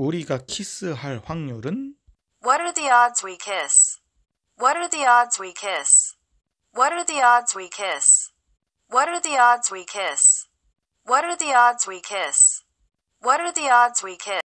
우리가 키스할 확률은 What are the odds we kiss? What are the odds we kiss? What are the odds we kiss? What are the odds we kiss? What are the odds we kiss? What are the odds we kiss?